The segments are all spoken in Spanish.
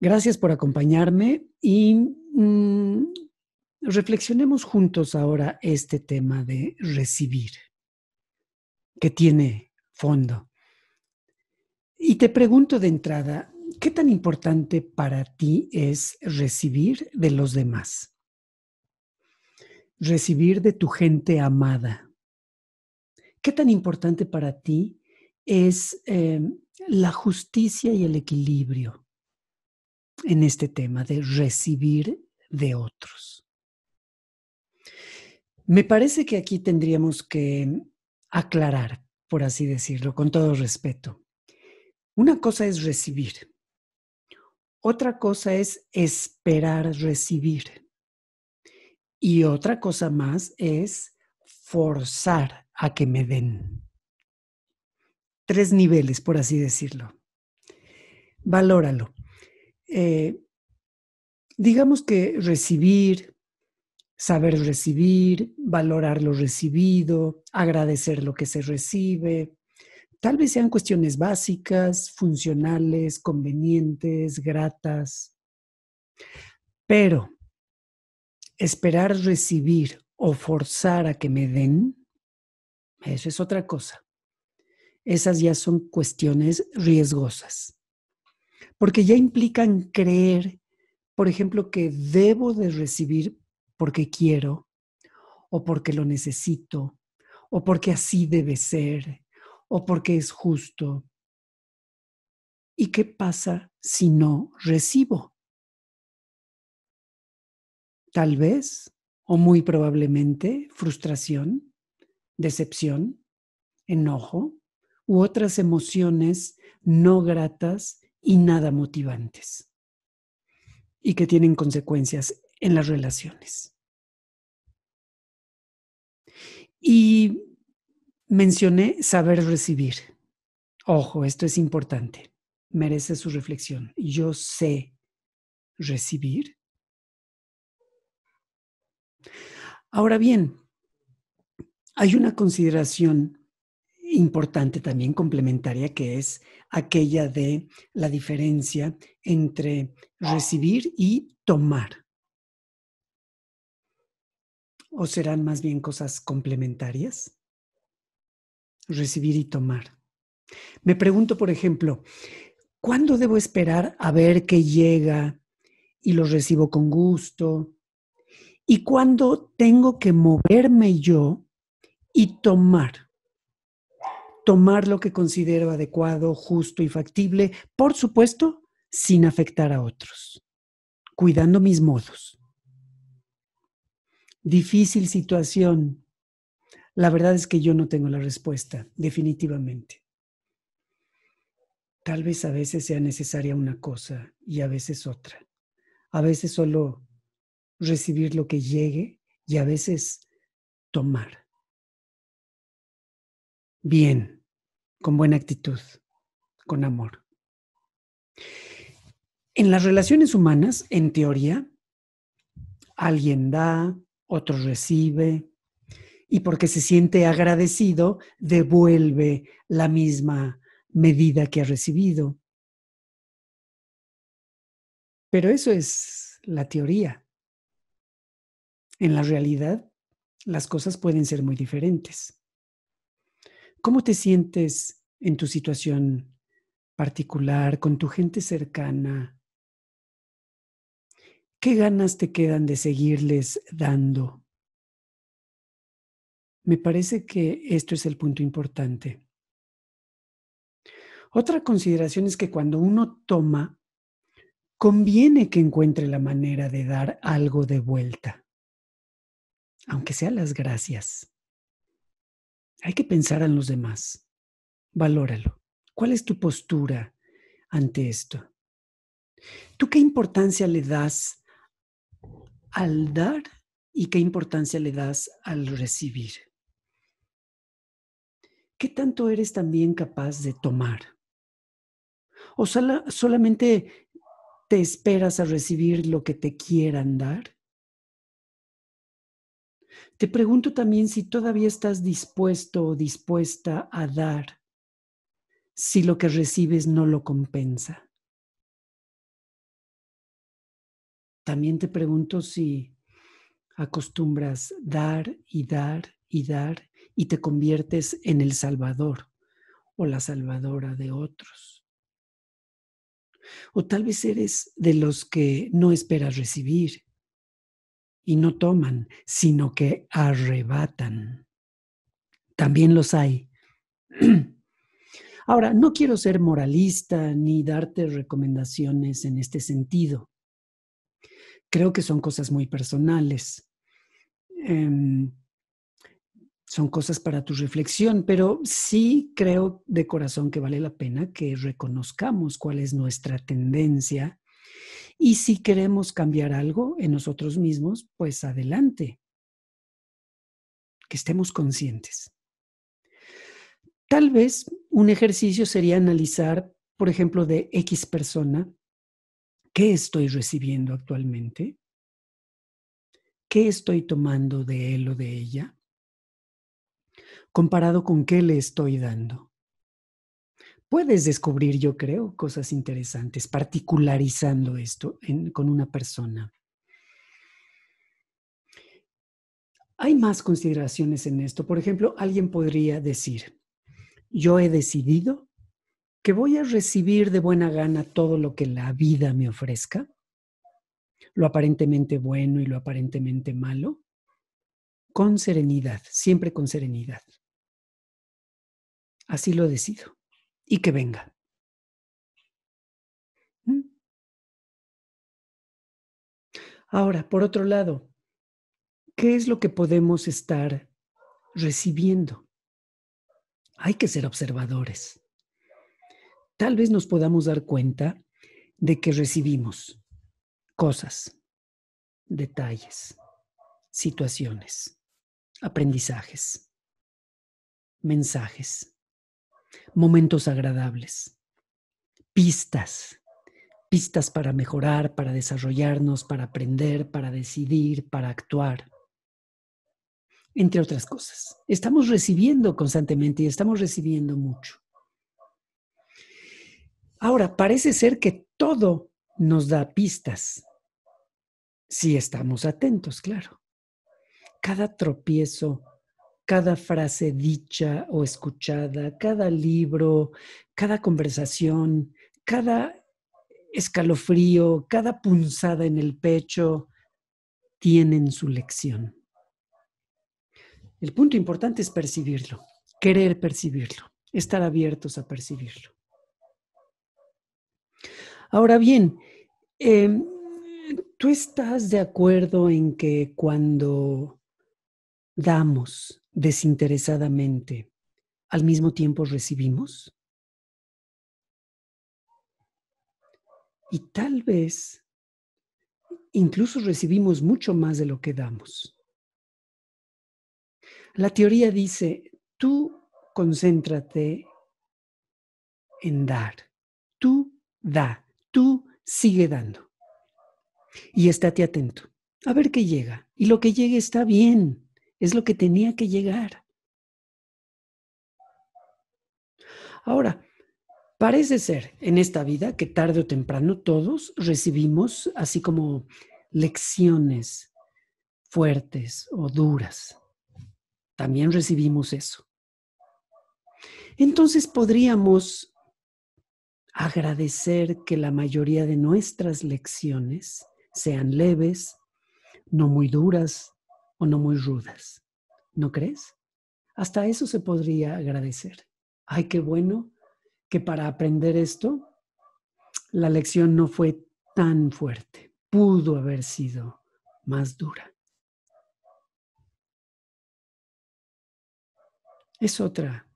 Gracias por acompañarme y mm, reflexionemos juntos ahora este tema de recibir, que tiene fondo. Y te pregunto de entrada, ¿qué tan importante para ti es recibir de los demás? Recibir de tu gente amada. ¿Qué tan importante para ti es eh, la justicia y el equilibrio? en este tema de recibir de otros. Me parece que aquí tendríamos que aclarar, por así decirlo, con todo respeto. Una cosa es recibir, otra cosa es esperar recibir y otra cosa más es forzar a que me den. Tres niveles, por así decirlo. Valóralo. Eh, digamos que recibir, saber recibir, valorar lo recibido, agradecer lo que se recibe. Tal vez sean cuestiones básicas, funcionales, convenientes, gratas. Pero esperar recibir o forzar a que me den, eso es otra cosa. Esas ya son cuestiones riesgosas porque ya implican creer, por ejemplo, que debo de recibir porque quiero o porque lo necesito o porque así debe ser o porque es justo. ¿Y qué pasa si no recibo? Tal vez, o muy probablemente, frustración, decepción, enojo u otras emociones no gratas y nada motivantes y que tienen consecuencias en las relaciones. Y mencioné saber recibir. Ojo, esto es importante, merece su reflexión. Yo sé recibir. Ahora bien, hay una consideración importante también complementaria que es aquella de la diferencia entre recibir y tomar. ¿O serán más bien cosas complementarias? Recibir y tomar. Me pregunto, por ejemplo, ¿cuándo debo esperar a ver que llega y lo recibo con gusto? ¿Y cuándo tengo que moverme yo y tomar? tomar lo que considero adecuado, justo y factible, por supuesto, sin afectar a otros, cuidando mis modos. Difícil situación. La verdad es que yo no tengo la respuesta, definitivamente. Tal vez a veces sea necesaria una cosa y a veces otra. A veces solo recibir lo que llegue y a veces tomar. Bien con buena actitud, con amor. En las relaciones humanas, en teoría, alguien da, otro recibe, y porque se siente agradecido, devuelve la misma medida que ha recibido. Pero eso es la teoría. En la realidad, las cosas pueden ser muy diferentes. ¿Cómo te sientes en tu situación particular, con tu gente cercana? ¿Qué ganas te quedan de seguirles dando? Me parece que esto es el punto importante. Otra consideración es que cuando uno toma, conviene que encuentre la manera de dar algo de vuelta, aunque sea las gracias. Hay que pensar en los demás valóralo. ¿Cuál es tu postura ante esto? ¿Tú qué importancia le das al dar y qué importancia le das al recibir? ¿Qué tanto eres también capaz de tomar? ¿O solamente te esperas a recibir lo que te quieran dar? Te pregunto también si todavía estás dispuesto o dispuesta a dar si lo que recibes no lo compensa. También te pregunto si acostumbras dar y dar y dar y te conviertes en el salvador o la salvadora de otros. O tal vez eres de los que no esperas recibir y no toman, sino que arrebatan. También los hay. Ahora, no quiero ser moralista ni darte recomendaciones en este sentido. Creo que son cosas muy personales. Em, son cosas para tu reflexión, pero sí creo de corazón que vale la pena que reconozcamos cuál es nuestra tendencia y si queremos cambiar algo en nosotros mismos, pues adelante, que estemos conscientes. Tal vez un ejercicio sería analizar, por ejemplo, de X persona, ¿qué estoy recibiendo actualmente? ¿Qué estoy tomando de él o de ella? Comparado con qué le estoy dando. Puedes descubrir, yo creo, cosas interesantes, particularizando esto con una persona. Hay más consideraciones en esto. Por ejemplo, alguien podría decir, yo he decidido que voy a recibir de buena gana todo lo que la vida me ofrezca, lo aparentemente bueno y lo aparentemente malo, con serenidad, siempre con serenidad. Así lo decido. Y que venga. ¿Mm? Ahora, por otro lado, ¿qué es lo que podemos estar recibiendo? Hay que ser observadores. Tal vez nos podamos dar cuenta de que recibimos cosas, detalles, situaciones, aprendizajes, mensajes, momentos agradables, pistas, pistas para mejorar, para desarrollarnos, para aprender, para decidir, para actuar entre otras cosas. Estamos recibiendo constantemente y estamos recibiendo mucho. Ahora, parece ser que todo nos da pistas, si estamos atentos, claro. Cada tropiezo, cada frase dicha o escuchada, cada libro, cada conversación, cada escalofrío, cada punzada en el pecho, tienen su lección. El punto importante es percibirlo, querer percibirlo, estar abiertos a percibirlo. Ahora bien, em, ¿tú estás de acuerdo en que cuando damos desinteresadamente, al mismo tiempo recibimos? Y tal vez incluso recibimos mucho más de lo que damos. La teoría dice, tú concéntrate en dar, tú da, tú sigue dando y estate atento. A ver qué llega. Y lo que llegue está bien, es lo que tenía que llegar. Ahora, parece ser en esta vida que tarde o temprano todos recibimos así como lecciones fuertes o duras también recibimos eso. Entonces podríamos agradecer que la mayoría de nuestras lecciones sean leves, no muy duras o no muy rudas. ¿No crees? Hasta eso se podría agradecer. Ay, qué bueno que para aprender esto, la lección no fue tan fuerte. Pudo haber sido más dura. Es otra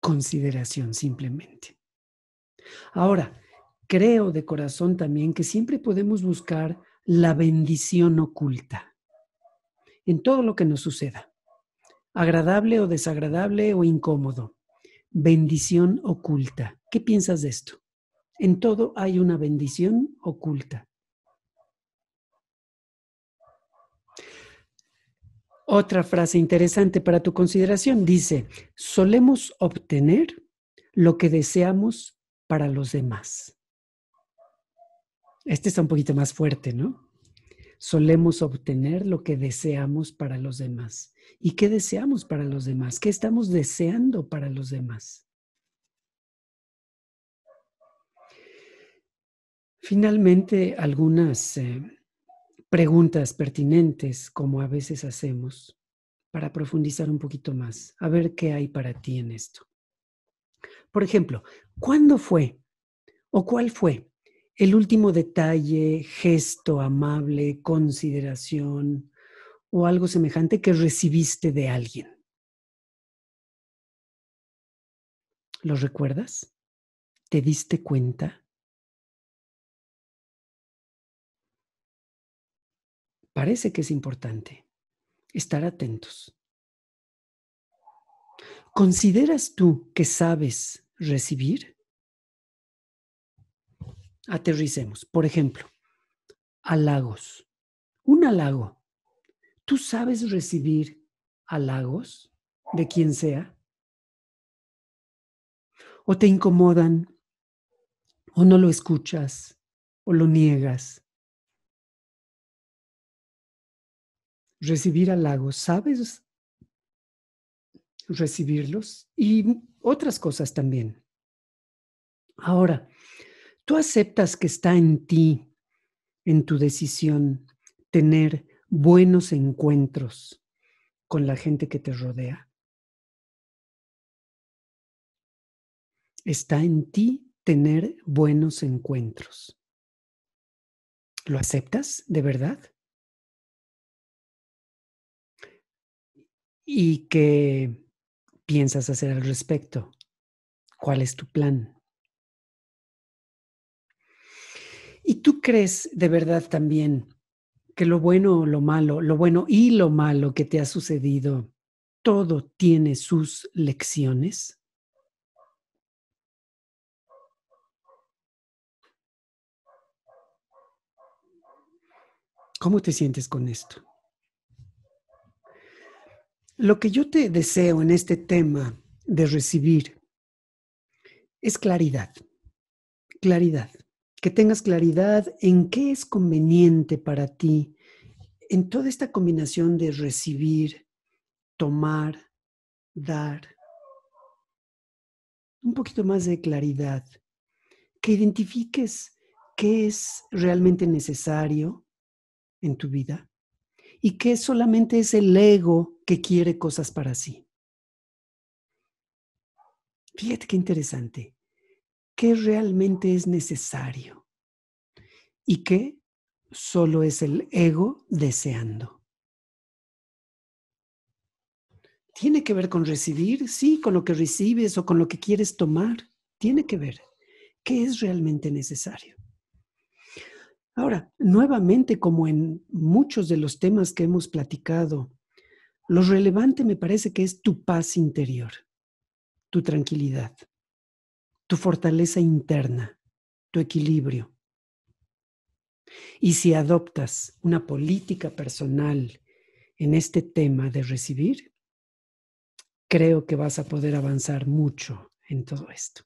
consideración simplemente. Ahora, creo de corazón también que siempre podemos buscar la bendición oculta en todo lo que nos suceda, agradable o desagradable o incómodo. Bendición oculta. ¿Qué piensas de esto? En todo hay una bendición oculta. Otra frase interesante para tu consideración dice, solemos obtener lo que deseamos para los demás. Este está un poquito más fuerte, ¿no? Solemos obtener lo que deseamos para los demás. ¿Y qué deseamos para los demás? ¿Qué estamos deseando para los demás? Finalmente, algunas... Eh, preguntas pertinentes, como a veces hacemos, para profundizar un poquito más, a ver qué hay para ti en esto. Por ejemplo, ¿cuándo fue o cuál fue el último detalle, gesto amable, consideración o algo semejante que recibiste de alguien? ¿Lo recuerdas? ¿Te diste cuenta? parece que es importante estar atentos. ¿Consideras tú que sabes recibir? Aterricemos. Por ejemplo, halagos. Un halago. ¿Tú sabes recibir halagos de quien sea? ¿O te incomodan? ¿O no lo escuchas? ¿O lo niegas? recibir halagos, ¿sabes? Recibirlos y otras cosas también. Ahora, tú aceptas que está en ti, en tu decisión, tener buenos encuentros con la gente que te rodea. Está en ti tener buenos encuentros. ¿Lo aceptas de verdad? ¿Y qué piensas hacer al respecto? ¿Cuál es tu plan? ¿Y tú crees de verdad también que lo bueno o lo malo, lo bueno y lo malo que te ha sucedido, todo tiene sus lecciones? ¿Cómo te sientes con esto? Lo que yo te deseo en este tema de recibir es claridad, claridad, que tengas claridad en qué es conveniente para ti en toda esta combinación de recibir, tomar, dar. Un poquito más de claridad, que identifiques qué es realmente necesario en tu vida y que solamente es el ego que quiere cosas para sí. Fíjate qué interesante. ¿Qué realmente es necesario? ¿Y qué solo es el ego deseando? Tiene que ver con recibir, sí, con lo que recibes o con lo que quieres tomar. Tiene que ver. ¿Qué es realmente necesario? Ahora, nuevamente, como en muchos de los temas que hemos platicado, lo relevante me parece que es tu paz interior, tu tranquilidad, tu fortaleza interna, tu equilibrio. Y si adoptas una política personal en este tema de recibir, creo que vas a poder avanzar mucho en todo esto.